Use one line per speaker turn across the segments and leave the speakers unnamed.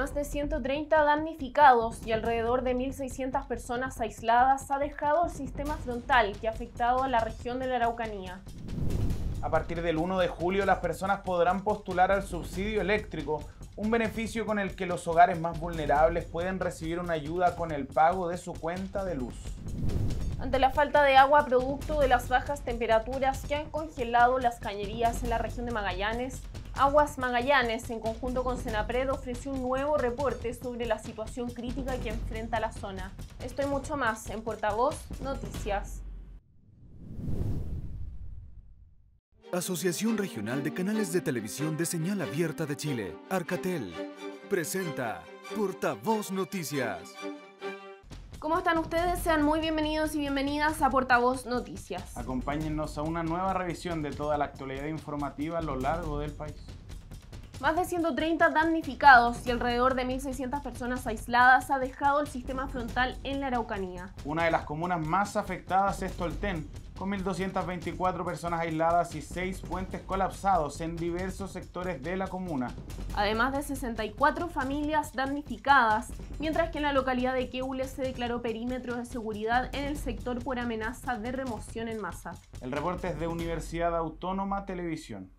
más de 130 damnificados y alrededor de 1.600 personas aisladas ha dejado el sistema frontal que ha afectado a la región de la Araucanía.
A partir del 1 de julio las personas podrán postular al subsidio eléctrico, un beneficio con el que los hogares más vulnerables pueden recibir una ayuda con el pago de su cuenta de luz.
Ante la falta de agua producto de las bajas temperaturas que han congelado las cañerías en la región de Magallanes, Aguas Magallanes, en conjunto con Senapred, ofrece un nuevo reporte sobre la situación crítica que enfrenta la zona. Estoy mucho más en Portavoz Noticias.
Asociación Regional de Canales de Televisión de Señal Abierta de Chile, Arcatel, presenta Portavoz Noticias.
¿Cómo están ustedes? Sean muy bienvenidos y bienvenidas a Portavoz Noticias.
Acompáñennos a una nueva revisión de toda la actualidad informativa a lo largo del país.
Más de 130 damnificados y alrededor de 1.600 personas aisladas ha dejado el sistema frontal en la Araucanía.
Una de las comunas más afectadas es Tolten, con 1.224 personas aisladas y 6 puentes colapsados en diversos sectores de la comuna.
Además de 64 familias damnificadas, mientras que en la localidad de Queule se declaró perímetro de seguridad en el sector por amenaza de remoción en masa.
El reporte es de Universidad Autónoma Televisión.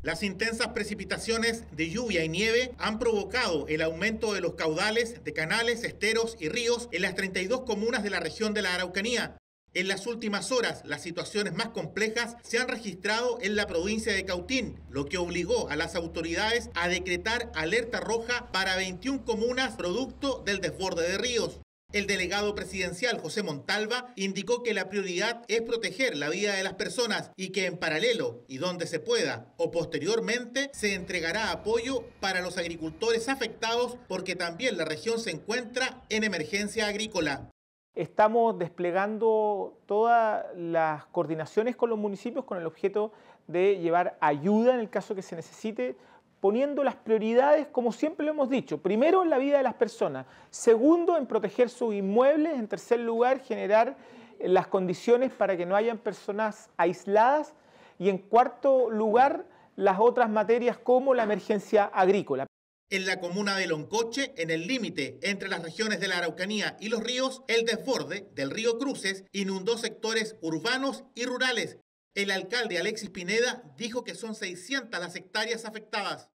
Las intensas precipitaciones de lluvia y nieve han provocado el aumento de los caudales de canales, esteros y ríos en las 32 comunas de la región de la Araucanía, en las últimas horas, las situaciones más complejas se han registrado en la provincia de Cautín, lo que obligó a las autoridades a decretar alerta roja para 21 comunas producto del desborde de ríos. El delegado presidencial José Montalva indicó que la prioridad es proteger la vida de las personas y que en paralelo y donde se pueda o posteriormente se entregará apoyo para los agricultores afectados porque también la región se encuentra en emergencia agrícola. Estamos desplegando todas las coordinaciones con los municipios con el objeto de llevar ayuda en el caso que se necesite, poniendo las prioridades, como siempre lo hemos dicho, primero en la vida de las personas, segundo en proteger sus inmuebles, en tercer lugar generar las condiciones para que no hayan personas aisladas y en cuarto lugar las otras materias como la emergencia agrícola. En la comuna de Loncoche, en el límite entre las regiones de la Araucanía y los ríos, el desborde del río Cruces inundó sectores urbanos y rurales. El alcalde Alexis Pineda dijo que son 600 las hectáreas afectadas.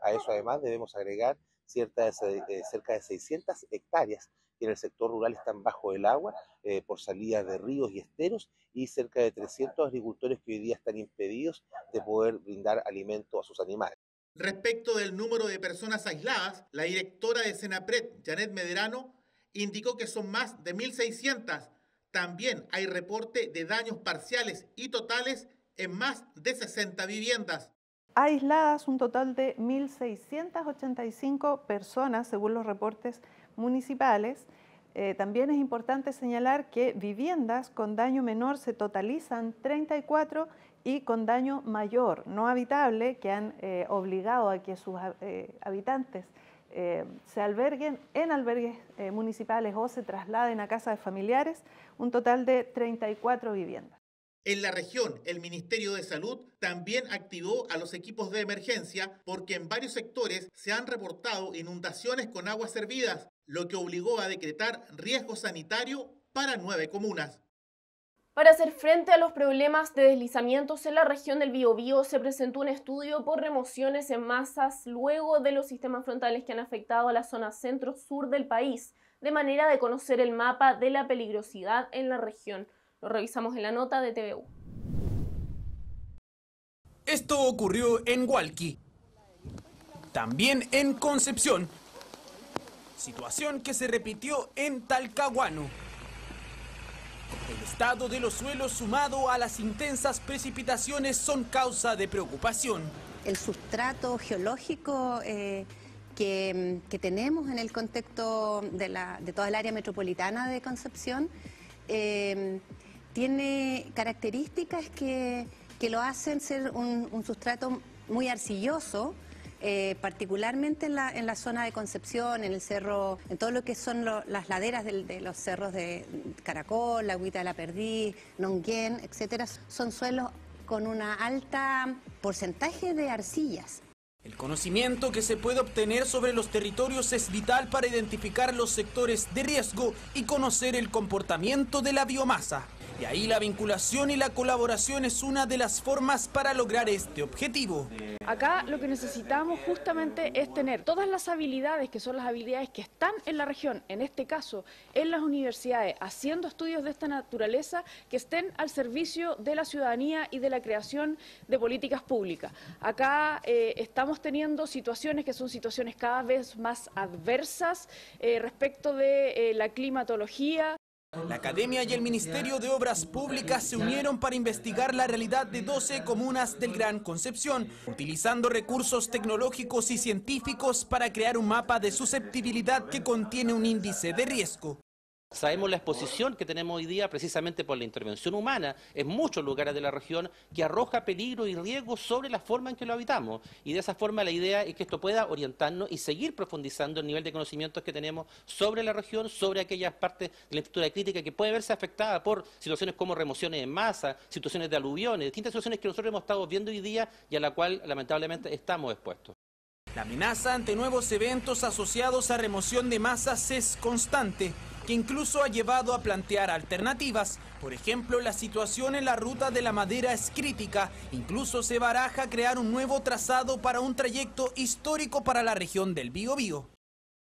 A eso además debemos agregar ciertas, eh, cerca de 600 hectáreas que en el sector rural están bajo el agua eh, por salida de ríos y esteros y cerca de 300 agricultores que hoy día están impedidos de poder brindar alimento a sus animales.
Respecto del número de personas aisladas, la directora de Senapred, Janet Medrano, indicó que son más de 1.600. También hay reporte de daños parciales y totales en más de 60 viviendas.
Aisladas un total de 1.685 personas, según los reportes municipales. Eh, también es importante señalar que viviendas con daño menor se totalizan 34 y con daño mayor, no habitable, que han eh, obligado a que sus eh, habitantes eh, se alberguen en albergues municipales o se trasladen a casa de familiares, un total de 34 viviendas.
En la región, el Ministerio de Salud también activó a los equipos de emergencia porque en varios sectores se han reportado inundaciones con aguas servidas, lo que obligó a decretar riesgo sanitario para nueve comunas.
Para hacer frente a los problemas de deslizamientos en la región del Biobío, se presentó un estudio por remociones en masas luego de los sistemas frontales que han afectado a la zona centro-sur del país, de manera de conocer el mapa de la peligrosidad en la región. Lo revisamos en la nota de TVU.
Esto ocurrió en Hualqui, también en Concepción, situación que se repitió en Talcahuano. El estado de los suelos sumado a las intensas precipitaciones son causa de preocupación.
El sustrato geológico eh, que, tenemos en el contexto de, toda el área metropolitana de Concepción eh, tiene características que, lo hacen ser un sustrato muy arcilloso, eh, particularmente en la, zona de Concepción, en el cerro, en todo lo que son las laderas de los cerros de Caracol, la Agüita de la Perdiz, Nonguén, etcétera, son suelos con un alta porcentaje de arcillas.
El conocimiento que se puede obtener sobre los territorios es vital para identificar los sectores de riesgo y conocer el comportamiento de la biomasa. Y ahí la vinculación y la colaboración es una de las formas para lograr este objetivo.
Acá lo que necesitamos justamente es tener todas las habilidades, que son las habilidades que están en la región, en este caso en las universidades, haciendo estudios de esta naturaleza que estén al servicio de la ciudadanía y de la creación de políticas públicas. Acá eh, estamos teniendo situaciones que son situaciones cada vez más adversas eh, respecto de eh, la climatología.
La Academia y el Ministerio de Obras Públicas se unieron para investigar la realidad de 12 comunas del Gran Concepción, utilizando recursos tecnológicos y científicos para crear un mapa de
susceptibilidad que contiene un índice de riesgo. Sabemos la exposición que tenemos hoy día precisamente por la intervención humana en muchos lugares de la región que arroja peligro y riesgo sobre la forma en que lo habitamos. Y de esa forma la idea es que esto pueda orientarnos y seguir profundizando el nivel de conocimientos que tenemos sobre la región, sobre aquellas partes de la estructura crítica que puede verse afectada por situaciones como remociones de masa, situaciones de aluviones, distintas situaciones que nosotros hemos estado viendo hoy día y a la cual lamentablemente estamos expuestos. La amenaza ante nuevos eventos asociados
a remoción de masas es constante que incluso ha llevado a plantear alternativas. Por ejemplo, la situación en la ruta de la madera es crítica. Incluso se baraja crear un nuevo trazado para un trayecto histórico para la región del Bío.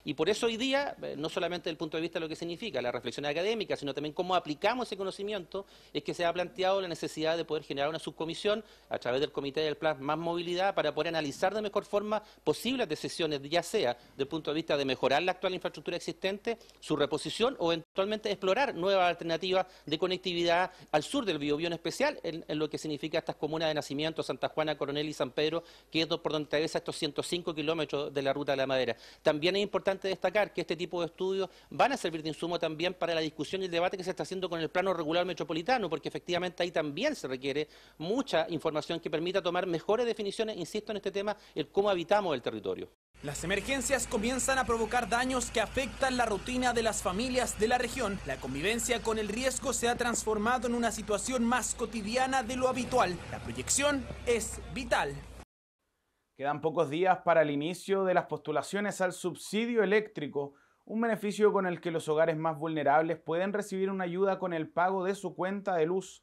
Y por eso hoy día, eh, no solamente desde el punto de vista de lo que significa la reflexión académica, sino también cómo aplicamos ese conocimiento, es que se ha planteado la necesidad de poder generar una subcomisión a través del Comité del Plan Más Movilidad para poder analizar de mejor forma posibles decisiones, ya sea desde el punto de vista de mejorar la actual infraestructura existente, su reposición o eventualmente explorar nuevas alternativas de conectividad al sur del Biobío, especial en, lo que significa estas comunas de nacimiento, Santa Juana, Coronel y San Pedro, que es por donde atraviesa estos 105 kilómetros de la ruta de la madera. También es importante destacar que este tipo de estudios van a servir de insumo también para la discusión y el debate que se está haciendo con el plano regular metropolitano, porque efectivamente ahí también se requiere mucha información que permita tomar mejores definiciones, insisto en este tema, el cómo habitamos el territorio. Las emergencias comienzan a
provocar daños que afectan la rutina de las familias de la región. La convivencia con el riesgo se ha transformado en una situación más cotidiana de lo habitual. La proyección es vital.
Quedan pocos días para el inicio de las postulaciones al subsidio eléctrico, un beneficio con el que los hogares más vulnerables pueden recibir una ayuda con el pago de su cuenta de luz.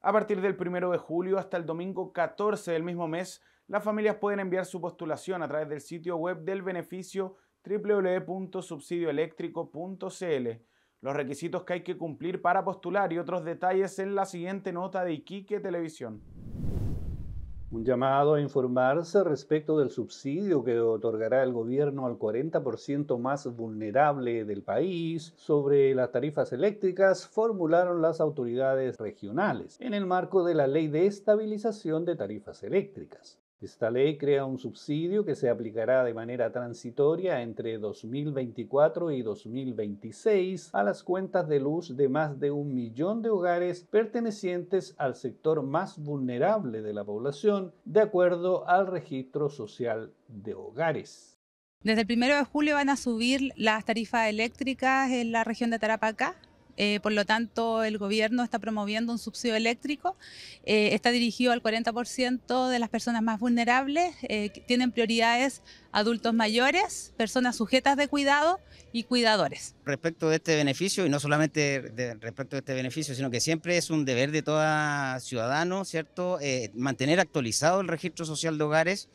A partir del 1 de julio hasta el domingo 14 del mismo mes, las familias pueden enviar su postulación a través del sitio web del beneficio www.subsidioeléctrico.cl. Los requisitos que hay que cumplir para postular y otros detalles en la siguiente nota de Iquique Televisión.
Un llamado a informarse respecto del subsidio que otorgará el gobierno al 40% más vulnerable del país sobre las tarifas eléctricas formularon las autoridades regionales en el marco de la Ley de Estabilización de Tarifas Eléctricas. Esta ley crea un subsidio que se aplicará de manera transitoria entre 2024 y 2026 a las cuentas de luz de más de un millón de hogares pertenecientes al sector más vulnerable de la población, de acuerdo al registro social de hogares.
Desde el primero de julio van a subir las tarifas eléctricas en la región de Tarapacá. Eh, por lo tanto el gobierno está promoviendo un subsidio eléctrico, eh, está dirigido al 40% de las personas más vulnerables, eh, tienen prioridades adultos mayores, personas sujetas de cuidado y cuidadores.
Respecto de este beneficio, y no solamente respecto de este beneficio, sino que siempre es un deber de todo ciudadano, ¿cierto?, mantener actualizado el registro social de hogares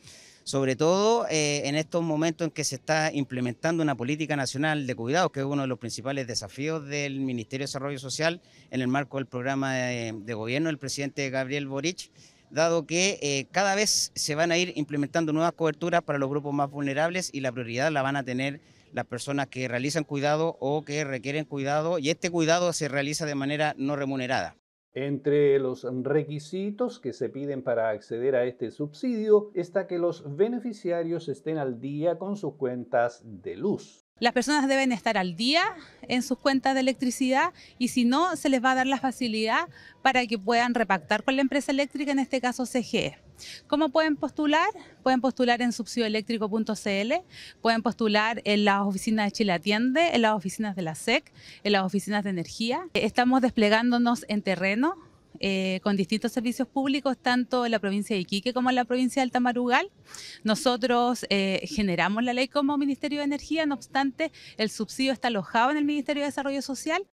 sobre todo eh, en estos momentos en que se está implementando una política nacional de cuidado, que es uno de los principales desafíos del Ministerio de Desarrollo Social en el marco del programa de, gobierno del presidente Gabriel Boric dado que eh, cada vez se van a ir implementando nuevas coberturas para los grupos más vulnerables y la prioridad la van a tener las personas que realizan cuidado o que requieren cuidado y este cuidado se realiza de manera no
remunerada. Entre los requisitos que se piden para acceder a este subsidio está que los beneficiarios estén al día con sus cuentas de luz.
Las personas deben estar al día en sus cuentas de electricidad y si no, se les va a dar la facilidad para que puedan repactar con la empresa eléctrica, en este caso CGE. ¿Cómo pueden postular? Pueden postular en subsidioeléctrico.cl, pueden postular en las oficinas de Chile Atiende, en las oficinas de la SEC, en las oficinas de energía. Estamos desplegándonos en terreno eh, con distintos servicios públicos, tanto en la provincia de Iquique como en la provincia de Altamarugal. Nosotros eh, generamos la ley como Ministerio de Energía, no obstante, el subsidio está alojado en el Ministerio de Desarrollo Social.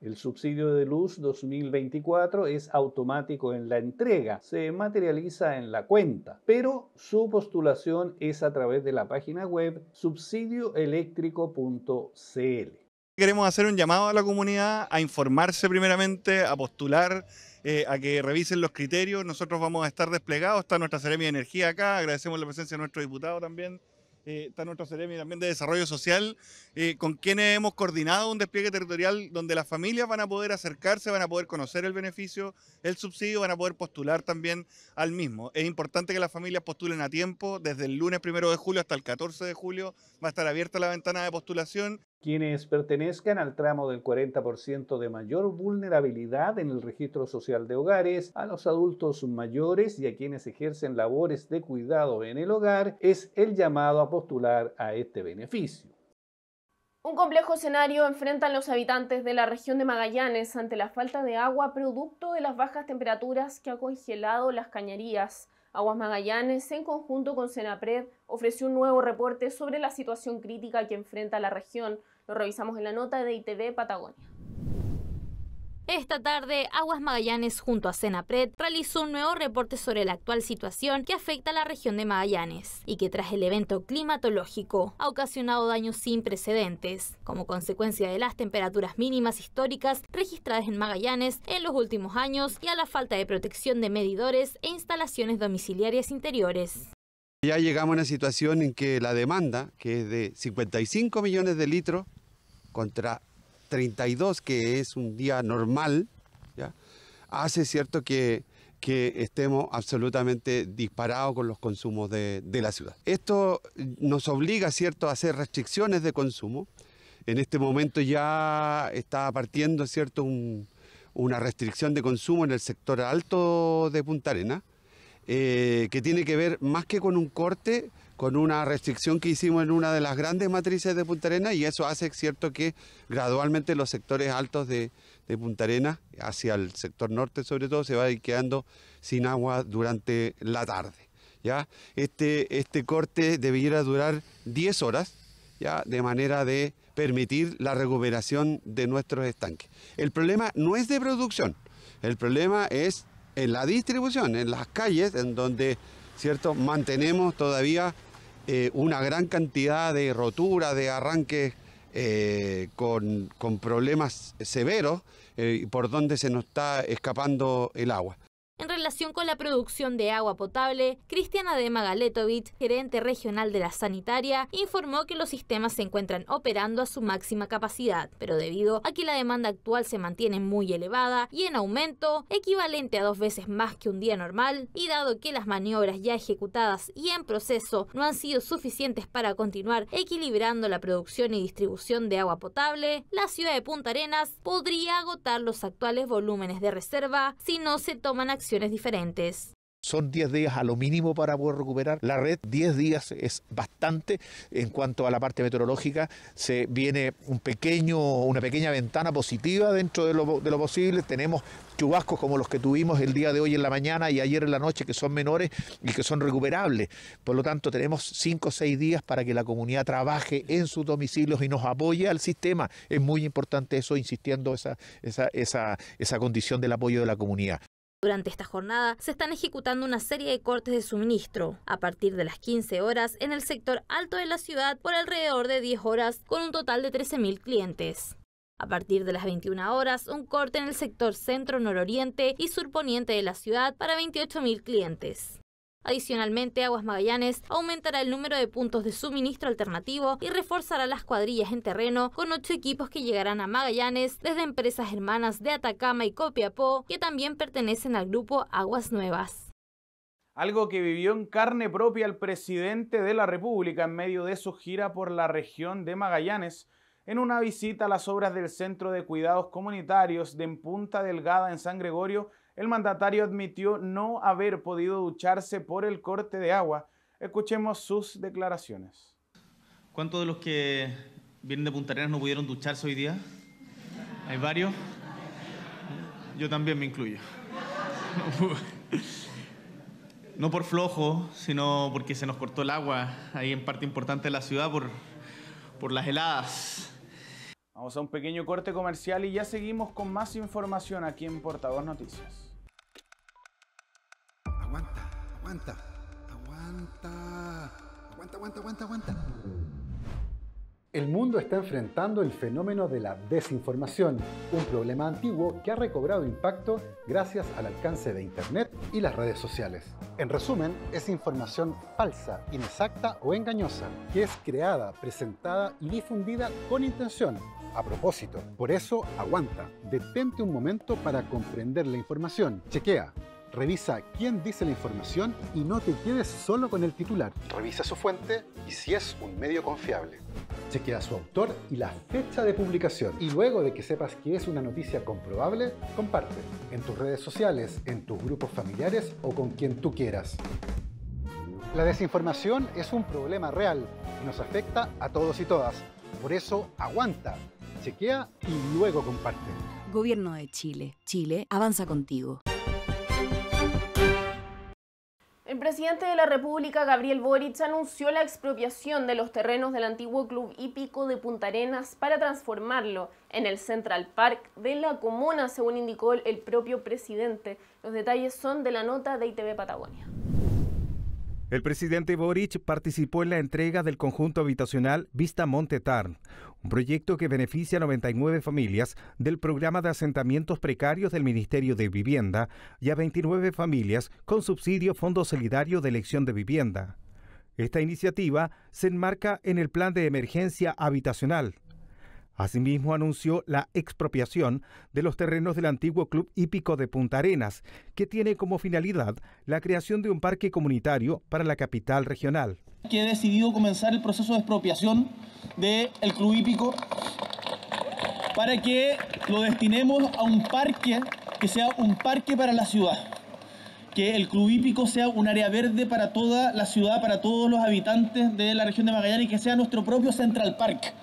El subsidio de luz 2024 es automático en la entrega, se materializa en la cuenta, pero su postulación es a través de la página web subsidioeléctrico.cl. Queremos hacer un llamado a la comunidad a informarse primeramente, a postular eh, a que revisen los criterios. Nosotros vamos a estar desplegados, está nuestra Ceremia de Energía acá, agradecemos la presencia de nuestro diputado también. Eh, está nuestra Ceremia también de Desarrollo Social, eh, con quienes hemos coordinado un despliegue territorial donde las familias van a poder acercarse, van a poder conocer el beneficio, el subsidio, van a poder postular también al mismo. Es importante que las familias postulen a tiempo, desde el lunes primero de julio hasta el 14 de julio va a estar abierta la ventana de postulación. Quienes pertenezcan al tramo del 40% de mayor vulnerabilidad en el registro social de hogares, a los adultos mayores y a quienes ejercen labores de cuidado en el hogar, es el llamado a postular a este beneficio.
Un complejo escenario enfrentan los habitantes de la región de Magallanes ante la falta de agua producto de las bajas temperaturas que ha congelado las cañerías. Aguas Magallanes, en conjunto con Senapred, ofreció un nuevo reporte sobre la situación crítica que enfrenta la región. Lo revisamos en la nota de ITV Patagonia. Esta
tarde, Aguas Magallanes junto a Senapred realizó un nuevo reporte sobre la actual situación que afecta a la región de Magallanes y que tras el evento climatológico ha ocasionado daños sin precedentes, como consecuencia de las temperaturas mínimas históricas registradas en Magallanes en los últimos años y a la falta de protección de medidores e instalaciones domiciliarias interiores.
Ya llegamos a una situación en que la demanda, que es de 55 millones de litros, contra 32, que es un día normal, hace cierto que, estemos absolutamente disparados con los consumos de, la ciudad. Esto nos obliga cierto, a hacer restricciones de consumo. En este momento ya está partiendo cierto, una restricción de consumo en el sector alto de Punta Arena, eh, que tiene que ver más que con un corte, con una restricción que hicimos en una de las grandes matrices de Punta Arena y eso hace cierto que gradualmente los sectores altos de, de Punta Arena, hacia el sector norte sobre todo, se va ir quedando sin agua durante la tarde. ¿ya? Este, este corte debiera durar 10 horas, ¿ya? de manera de permitir la recuperación de nuestros estanques. El problema no es de producción, el problema es en la distribución, en las calles, en donde ¿cierto? mantenemos todavía eh, una gran cantidad de roturas, de arranques eh, con, problemas severos eh, por donde se nos está escapando el agua.
En relación con la producción de agua potable, Cristiana de Magaletovic, gerente regional de la sanitaria, informó que los sistemas se encuentran operando a su máxima capacidad, pero debido a que la demanda actual se mantiene muy elevada y en aumento, equivalente a dos veces más que un día normal, y dado que las maniobras ya ejecutadas y en proceso no han sido suficientes para continuar equilibrando la producción y distribución de agua potable, la ciudad de Punta Arenas podría agotar los actuales volúmenes de reserva si no se toman acciones diferentes.
Son 10 días a lo mínimo para poder recuperar la red. 10 días es bastante. En cuanto a la parte meteorológica, se viene un pequeño, una pequeña ventana positiva dentro de lo, posible. Tenemos chubascos como los que tuvimos el día de hoy en la mañana y ayer en la noche, que son menores y que son recuperables. Por lo tanto, tenemos 5 o 6 días para que la comunidad trabaje en sus domicilios y nos apoye al sistema. Es muy importante eso, insistiendo esa, esa condición del apoyo de la comunidad.
Durante esta jornada se están ejecutando una serie de cortes de suministro a partir de las 15 horas en el sector alto de la ciudad por alrededor de 10 horas con un total de 13.000 clientes. A partir de las 21 horas, un corte en el sector centro-nororiente y surponiente de la ciudad para 28.000 clientes. Adicionalmente, Aguas Magallanes aumentará el número de puntos de suministro alternativo y reforzará las cuadrillas en terreno con ocho equipos que llegarán a Magallanes desde empresas hermanas de Atacama y Copiapó, que también pertenecen al grupo Aguas Nuevas.
Algo que vivió en carne propia el presidente de la República en medio de su gira por la región de Magallanes, en una visita a las obras del Centro de Cuidados Comunitarios de Punta Delgada en San Gregorio, el mandatario admitió no haber podido ducharse por el corte de agua. Escuchemos sus declaraciones.
¿Cuántos de los que vienen de Punta Arenas no pudieron ducharse hoy día? ¿Hay varios? Yo también me incluyo. No por flojo, sino porque se nos cortó el agua ahí en parte importante de la ciudad por, por las heladas.
Vamos a un pequeño corte comercial y ya seguimos con más información aquí en
Portavoz Noticias. Aguanta, aguanta, aguanta, aguanta, aguanta, aguanta, aguanta. El mundo está enfrentando el fenómeno de la desinformación, un problema antiguo que ha recobrado impacto gracias al alcance de Internet y las redes sociales. En resumen, es información falsa, inexacta o engañosa, que es creada, presentada y difundida con intención, a propósito. Por eso, aguanta, detente un momento para comprender la información, chequea, Revisa quién dice la información y no te quedes solo con el titular. Revisa su fuente y si es un medio confiable. Chequea su autor y la fecha de publicación. Y luego de que sepas que es una noticia comprobable, comparte en tus redes sociales, en tus grupos familiares o con quien tú quieras. La desinformación es un problema real y nos afecta a todos y todas. Por eso, aguanta, chequea y luego comparte. Gobierno de Chile. Chile avanza contigo.
El presidente de la República, Gabriel Boric, anunció la expropiación de los terrenos del antiguo club hípico de Punta Arenas para transformarlo en el Central Park de la comuna, según indicó el propio presidente. Los detalles son de la nota de ITV Patagonia.
El presidente Boric participó en la entrega del conjunto habitacional Vista Monte Tarn, un proyecto que beneficia a 99 familias del programa de asentamientos precarios del Ministerio de Vivienda y a 29 familias con subsidio Fondo Solidario de Elección de Vivienda. Esta iniciativa se enmarca en el Plan de Emergencia Habitacional, Asimismo, anunció la expropiación de los terrenos del antiguo Club Hípico de Punta Arenas, que tiene como finalidad la creación de un parque comunitario para la capital regional.
he decidido comenzar el proceso de expropiación del Club Hípico para que lo destinemos a un parque que sea un parque para la ciudad. Que el Club Hípico sea un área verde para toda la ciudad, para todos los habitantes de la región de Magallanes y que sea nuestro propio Central Park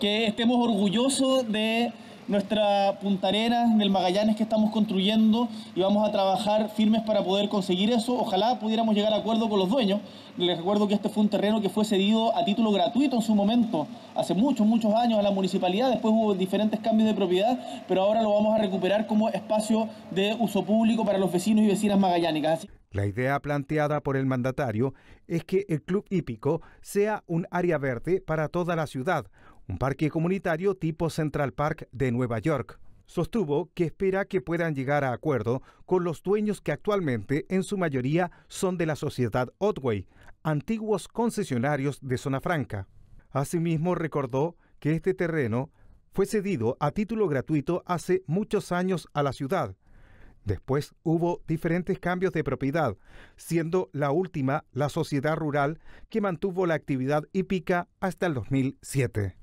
que estemos orgullosos de nuestra puntarena... del Magallanes que estamos construyendo y vamos a trabajar firmes para poder conseguir eso. Ojalá pudiéramos llegar a acuerdo con los dueños. Les recuerdo que este fue un terreno que fue cedido a título gratuito en su momento, hace muchos, muchos años a la municipalidad. Después hubo diferentes cambios de propiedad, pero ahora lo vamos a recuperar como espacio de uso público para los vecinos y vecinas magallánicas.
La idea planteada por el mandatario es que el club hípico sea un área verde para toda la ciudad, un parque comunitario tipo Central Park de Nueva York. Sostuvo que espera que puedan llegar a acuerdo con los dueños que actualmente en su mayoría son de la sociedad Otway, antiguos concesionarios de Zona Franca. Asimismo recordó que este terreno fue cedido a título gratuito hace muchos años a la ciudad. Después hubo diferentes cambios de propiedad, siendo la última la sociedad rural que mantuvo la actividad hípica hasta el 2007.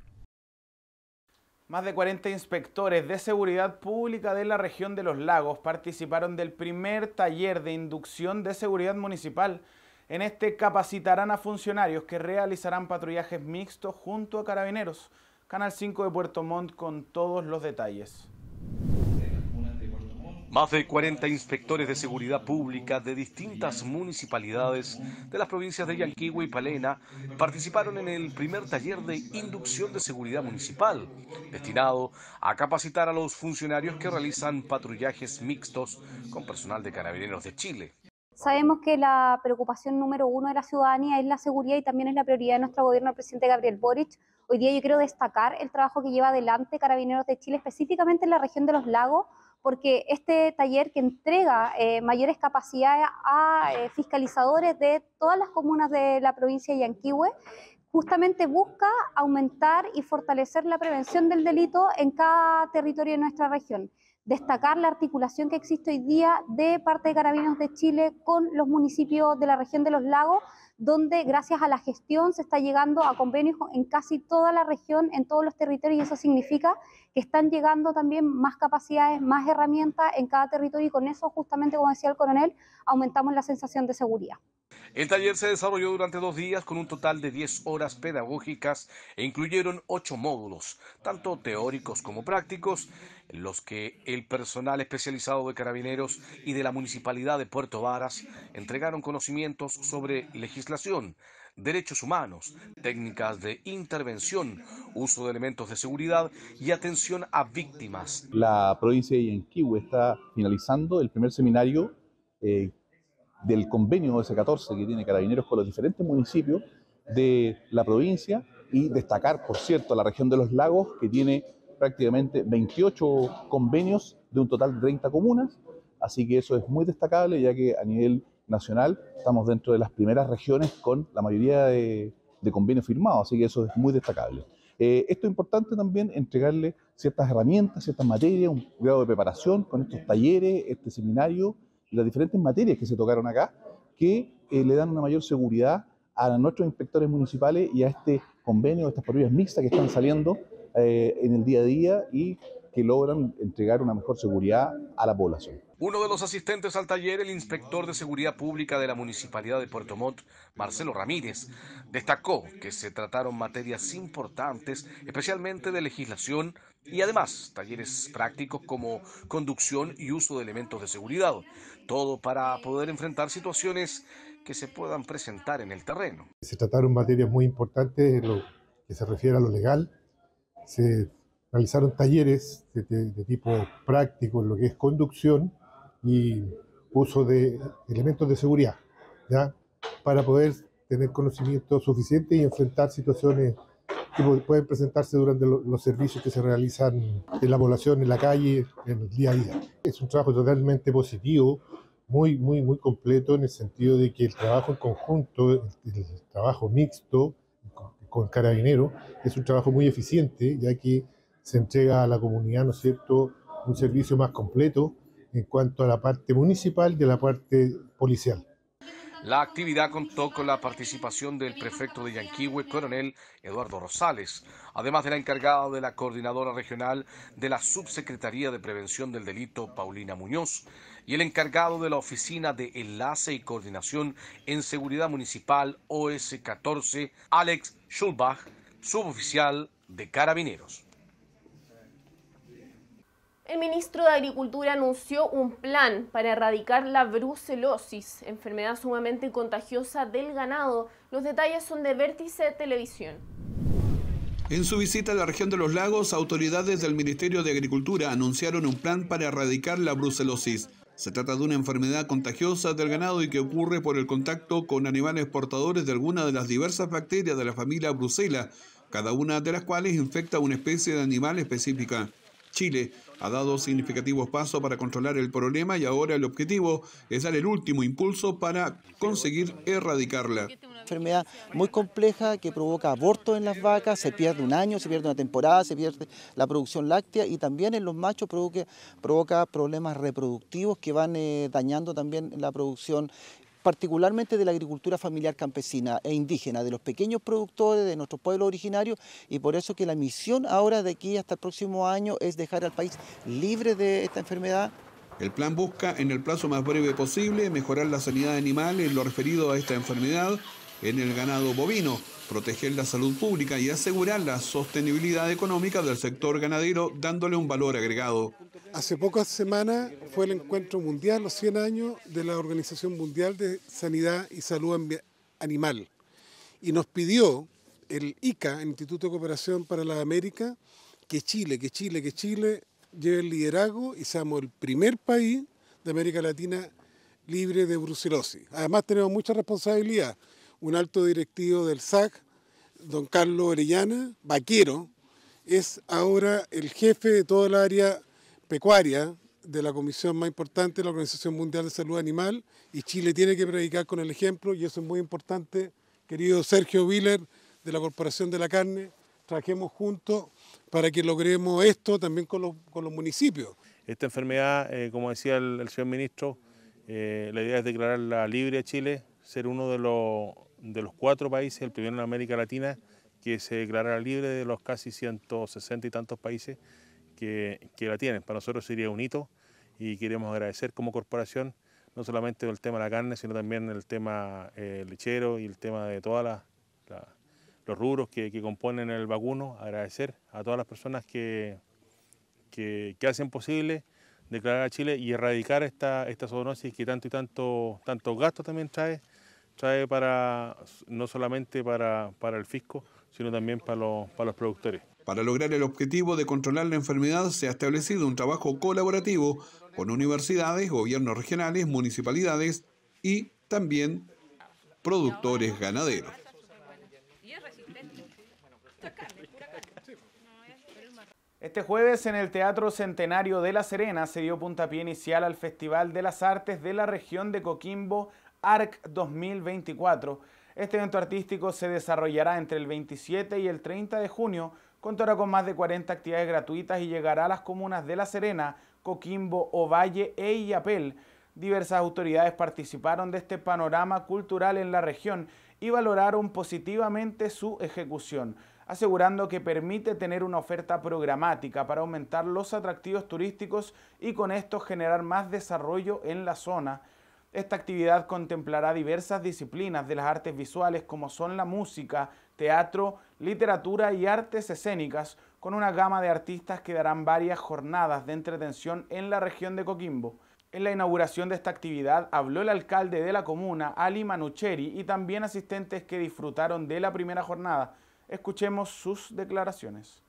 Más de 40 inspectores de seguridad pública de la región de los lagos participaron del primer taller de inducción de seguridad municipal. En este capacitarán a funcionarios que realizarán patrullajes mixtos junto a carabineros. Canal 5 de Puerto Montt con todos los detalles.
Más de 40 inspectores de seguridad pública de distintas municipalidades de las provincias de Yanquihue y Palena participaron en el primer taller de inducción de seguridad municipal, destinado a capacitar a los funcionarios que realizan patrullajes mixtos con personal de carabineros de Chile.
Sabemos que la preocupación número uno de la ciudadanía es la seguridad y también es la prioridad de nuestro gobierno, el presidente Gabriel Boric. Hoy día yo quiero destacar el trabajo que lleva adelante Carabineros de Chile, específicamente en la región de los lagos, porque este taller que entrega eh, mayores capacidades a eh, fiscalizadores de todas las comunas de la provincia de Yanquihue, justamente busca aumentar y fortalecer la prevención del delito en cada territorio de nuestra región destacar la articulación que existe hoy día de parte de Carabineros de Chile con los municipios de la región de los lagos, donde gracias a la gestión se está llegando a convenios en casi toda la región, en todos los territorios, y eso significa que están llegando también más capacidades, más herramientas en cada territorio y con eso, justamente como decía el coronel, aumentamos la sensación de seguridad.
El taller se desarrolló durante dos días con un total de 10 horas pedagógicas e incluyeron ocho módulos, tanto teóricos como prácticos, en los que el personal especializado de carabineros y de la Municipalidad de Puerto Varas entregaron conocimientos sobre legislación, derechos humanos, técnicas de intervención, uso de elementos de seguridad y atención a víctimas.
La provincia de Yanquihue está finalizando el primer seminario eh, del convenio s 14 que tiene Carabineros con los diferentes municipios de la provincia y destacar, por cierto, la región de los lagos que tiene prácticamente 28 convenios de un total de 30 comunas, así que eso es muy destacable ya que a nivel nacional estamos dentro de las primeras regiones con la mayoría de, convenios firmados, así que eso es muy destacable. Eh, esto es importante también entregarle ciertas herramientas, ciertas materias, un grado de preparación con estos talleres, este seminario, las diferentes materias que se tocaron acá, que eh, le dan una mayor seguridad a nuestros inspectores municipales y a este convenio, a estas patrullas mixtas que están saliendo eh, en el día a día y que logran entregar una mejor seguridad a la población.
Uno de los asistentes al taller, el inspector de Seguridad Pública de la Municipalidad de Puerto Montt, Marcelo Ramírez, destacó que se trataron materias importantes, especialmente de legislación y además talleres prácticos como conducción y uso de elementos de seguridad, todo para poder enfrentar situaciones que se puedan presentar en el terreno.
Se trataron materias muy importantes lo que se refiere a lo legal, se realizaron talleres de, tipo práctico en lo que es conducción, y uso de elementos de seguridad, ¿ya? Para poder tener conocimiento suficiente y enfrentar situaciones que pueden presentarse durante los servicios que se realizan en la población, en la calle, en el día a día. Es un trabajo totalmente positivo, muy, muy, muy completo en el sentido de que el trabajo en conjunto, el, trabajo mixto con, con es un trabajo muy eficiente, ya que se entrega a la comunidad, ¿no es cierto?, un servicio más completo en cuanto a la parte municipal y la parte policial.
La actividad contó con la participación del prefecto de Yanquihue, coronel Eduardo Rosales, además de la encargada de la coordinadora regional de la Subsecretaría de Prevención del Delito, Paulina Muñoz, y el encargado de la Oficina de Enlace y Coordinación en Seguridad Municipal, OS-14, Alex Schulbach, suboficial de Carabineros.
El ministro de Agricultura anunció un plan para erradicar la brucelosis, enfermedad sumamente contagiosa del ganado. Los detalles son de Vértice Televisión.
En su visita a la región de los lagos, autoridades del Ministerio de Agricultura anunciaron un plan para erradicar la brucelosis. Se trata de una enfermedad contagiosa del ganado y que ocurre por el contacto con animales portadores de alguna de las diversas bacterias de la familia brucela, cada una de las cuales infecta una especie de animal específica. Chile ha dado significativos pasos para controlar el problema y ahora el objetivo es dar el último impulso para conseguir erradicarla.
Es una Enfermedad muy compleja que provoca abortos en las vacas, se pierde un año, se pierde una temporada, se pierde la producción láctea y también en los machos provoca, problemas reproductivos que van eh, dañando también la producción particularmente de la agricultura familiar campesina e indígena, de los pequeños productores, de nuestro pueblo originario, y por eso que la misión ahora de aquí hasta el próximo año es dejar al país libre de esta enfermedad. El plan
busca, en el plazo más breve posible, mejorar la sanidad animal en lo referido a esta enfermedad en el ganado bovino, proteger la salud pública y asegurar la sostenibilidad económica del sector ganadero dándole un valor agregado.
Hace pocas semanas fue el encuentro mundial, los 100 años de la Organización Mundial de Sanidad y Salud Animal. Y nos pidió el ICA, el Instituto de Cooperación para la América, que Chile, que Chile, que Chile lleve el liderazgo y seamos el primer país de América Latina libre de brucelosis. Además tenemos mucha responsabilidad un alto directivo del SAC, don Carlos Orellana, vaquero, es ahora el jefe de toda el área pecuaria de la comisión más importante de la Organización Mundial de Salud Animal y Chile tiene que predicar con el ejemplo y eso es muy importante. Querido Sergio Viller, de la Corporación de la Carne, trajemos juntos para que logremos esto también con los, municipios.
Esta enfermedad, eh, como decía el, señor ministro, eh, la idea es declararla libre a Chile, ser uno de los de los cuatro países, el primero en América Latina, que se declarara libre de los casi 160 y tantos países que, la tienen. Para nosotros sería un hito y queremos agradecer como corporación no solamente el tema de la carne, sino también el tema eh, lechero y el tema de todos los rubros que, componen el vacuno. Agradecer a todas las personas que, que, que hacen posible declarar a Chile y erradicar esta, esta zoonosis que tanto y tanto, tantos gastos también trae trae para, no solamente para, el fisco, sino también para los, para los productores. Para lograr el objetivo de controlar la enfermedad se ha establecido un trabajo colaborativo con universidades, gobiernos regionales, municipalidades y también productores ganaderos.
Este jueves en el Teatro Centenario de La Serena se dio puntapié inicial al Festival de las Artes de la región de Coquimbo ARC 2024. Este evento artístico se desarrollará entre el 27 y el 30 de junio, contará con más de 40 actividades gratuitas y llegará a las comunas de La Serena, Coquimbo, Ovalle e Iapel... Diversas autoridades participaron de este panorama cultural en la región y valoraron positivamente su ejecución, asegurando que permite tener una oferta programática para aumentar los atractivos turísticos y con esto generar más desarrollo en la zona. Esta actividad contemplará diversas disciplinas de las artes visuales como son la música, teatro, literatura y artes escénicas, con una gama de artistas que darán varias jornadas de entretención en la región de Coquimbo. En la inauguración de esta actividad habló el alcalde de la comuna, Ali Manucheri, y también asistentes que disfrutaron de la primera jornada. Escuchemos sus declaraciones.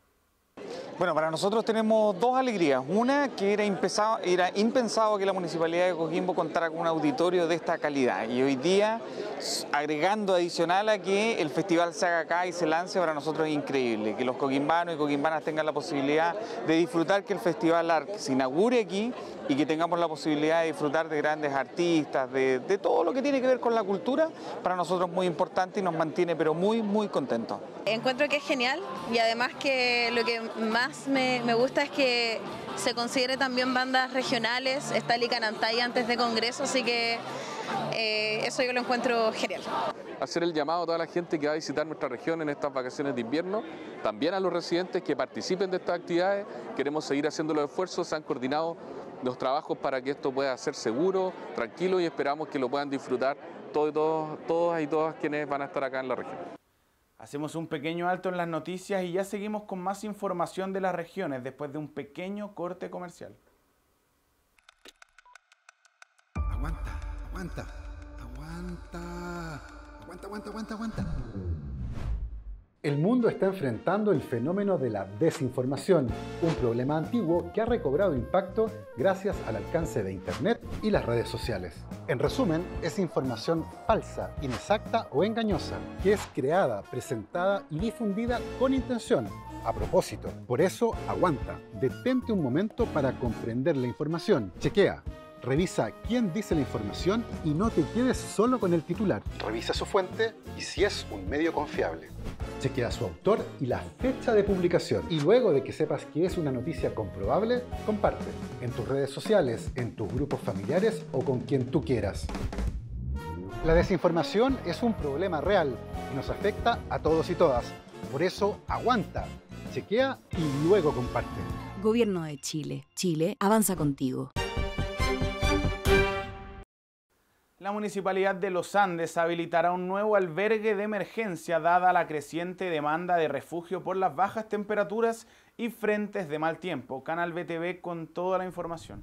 Bueno, para nosotros tenemos dos alegrías. Una, que era impensado, era impensado que la Municipalidad de Coquimbo contara con un auditorio de esta calidad. Y hoy día, agregando adicional a que el festival se haga acá y se lance, para nosotros es increíble. Que los coquimbanos y coquimbanas tengan la posibilidad de disfrutar que el Festival ARC se inaugure aquí y que tengamos la posibilidad de disfrutar de grandes artistas, de, de todo lo que tiene que ver con la cultura, para nosotros es muy importante y nos mantiene pero muy, muy contentos.
Encuentro que es genial y además que lo que más me, gusta es que se considere también bandas regionales, está Licanantay antes de Congreso, así que eh, eso yo lo encuentro genial.
Hacer el llamado a toda la gente que va a visitar nuestra región en estas vacaciones de invierno, también a los residentes que participen de estas actividades, queremos seguir haciendo los esfuerzos, se han coordinado los trabajos para que esto pueda ser seguro, tranquilo y esperamos que lo puedan disfrutar todos, todas y todas quienes van a estar acá en la región.
Hacemos un pequeño alto en las noticias y ya seguimos con más información de las regiones después de un pequeño corte comercial.
Aguanta, aguanta, aguanta, aguanta, aguanta, aguanta. aguanta. El mundo está enfrentando el fenómeno de la desinformación, un problema antiguo que ha recobrado impacto gracias al alcance de Internet y las redes sociales. En resumen, es información falsa, inexacta o engañosa, que es creada, presentada y difundida con intención, a propósito. Por eso, aguanta, detente un momento para comprender la información, chequea Revisa quién dice la información y no te quedes solo con el titular. Revisa su fuente y si es un medio confiable. Chequea su autor y la fecha de publicación. Y luego de que sepas que es una noticia comprobable, comparte en tus redes sociales, en tus grupos familiares o con quien tú quieras. La desinformación es un problema real y nos afecta a todos y todas. Por eso, aguanta, chequea y luego comparte.
Gobierno de Chile. Chile avanza contigo.
La Municipalidad de Los Andes habilitará un nuevo albergue de emergencia dada la creciente demanda de refugio por las bajas temperaturas y frentes de mal tiempo. Canal BTV con toda la información.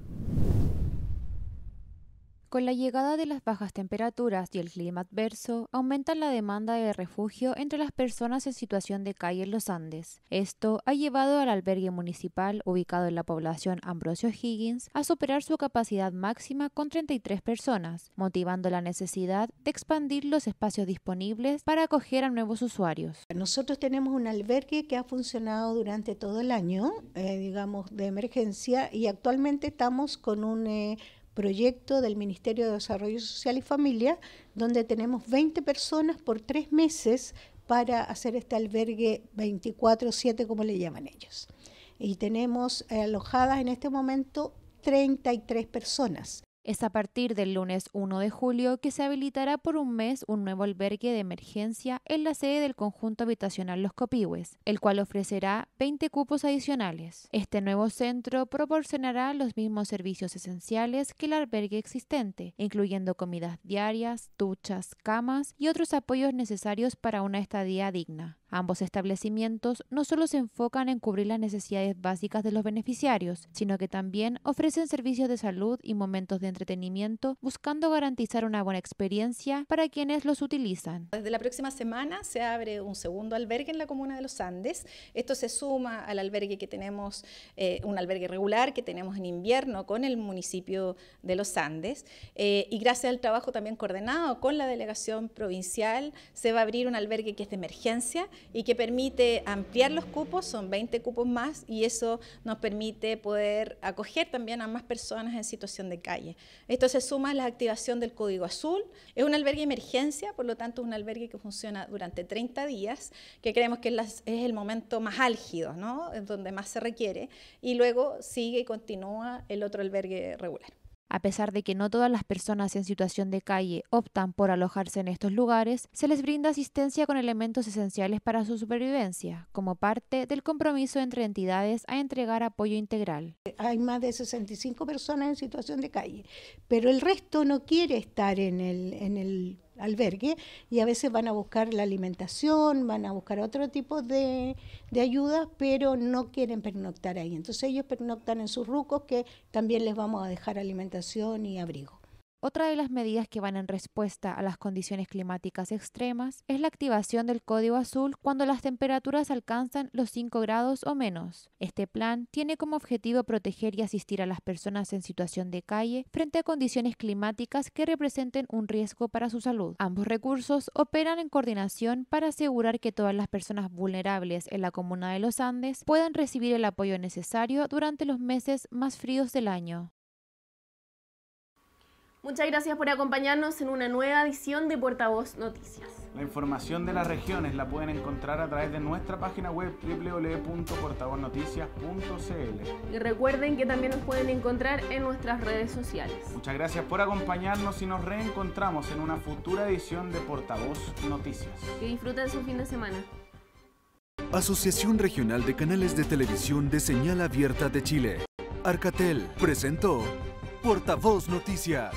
Con la llegada de las bajas temperaturas y el clima adverso, aumenta la demanda de refugio entre las personas en situación de calle en los Andes. Esto ha llevado al albergue municipal ubicado en la población Ambrosio Higgins a superar su capacidad máxima con 33 personas, motivando la necesidad de expandir los espacios disponibles para acoger a nuevos usuarios. Nosotros tenemos un albergue que ha funcionado durante todo el año, eh, digamos, de emergencia y actualmente estamos con un... Eh, proyecto del Ministerio de Desarrollo Social y Familia, donde tenemos 20 personas por tres meses para hacer este albergue 24-7, como le llaman ellos. Y tenemos alojadas en este momento 33 personas. Es a partir del lunes 1 de julio que se habilitará por un mes un nuevo albergue de emergencia en la sede del conjunto habitacional Los Copihues, el cual ofrecerá 20 cupos adicionales. Este nuevo centro proporcionará los mismos servicios esenciales que el albergue existente, incluyendo comidas diarias, duchas, camas y otros apoyos necesarios para una estadía digna. Ambos establecimientos no solo se enfocan en cubrir las necesidades básicas de los beneficiarios, sino que también ofrecen servicios de salud y momentos de entretenimiento, buscando garantizar una buena experiencia para quienes los utilizan.
Desde
la próxima semana se abre un segundo albergue en la comuna de Los Andes. Esto se suma al albergue que tenemos, eh, un albergue regular que tenemos en invierno con el municipio de Los Andes. Eh, y gracias al trabajo también coordinado con la delegación provincial, se va a abrir un albergue que es de emergencia y que permite ampliar los cupos, son 20 cupos más, y eso nos permite poder acoger también a más personas en situación de calle. Esto se suma a la activación del código azul. Es un albergue de emergencia, por lo tanto es un albergue que funciona durante 30 días, que creemos que es el momento más álgido, donde más se requiere. Y luego sigue y continúa el otro albergue regular.
A pesar de que no todas las personas en situación de calle optan por alojarse en estos lugares, se les brinda asistencia con elementos esenciales para su supervivencia, como parte del compromiso entre entidades a entregar apoyo integral. Hay más de 65 personas en situación de calle, pero el resto no quiere estar en el, en el albergue y a veces van a buscar la alimentación, van a buscar otro tipo de, de ayudas, pero no quieren pernoctar ahí. Entonces ellos pernoctan en sus rucos que también les vamos a dejar alimentación y abrigo. Otra de las medidas que van en respuesta a las condiciones climáticas extremas es la activación del código azul cuando las temperaturas alcanzan los 5 grados o menos. Este plan tiene como objetivo proteger y asistir a las personas en situación de calle frente a condiciones climáticas que representen un riesgo para su salud. Ambos recursos operan en coordinación para asegurar que todas las personas vulnerables en la comuna de los Andes puedan recibir el apoyo necesario durante los meses más fríos del año.
Muchas gracias por acompañarnos en una nueva edición de Portavoz Noticias. La
información de las regiones la pueden encontrar a través de nuestra página web www.portavoznoticias.cl.
Y recuerden que también nos pueden encontrar en nuestras redes sociales.
Muchas gracias por acompañarnos y nos reencontramos en una futura edición de Portavoz Noticias.
Que disfruten su fin de semana.
Asociación Regional de Canales de Televisión de Señal Abierta de Chile, Arcatel, presentó Portavoz Noticias.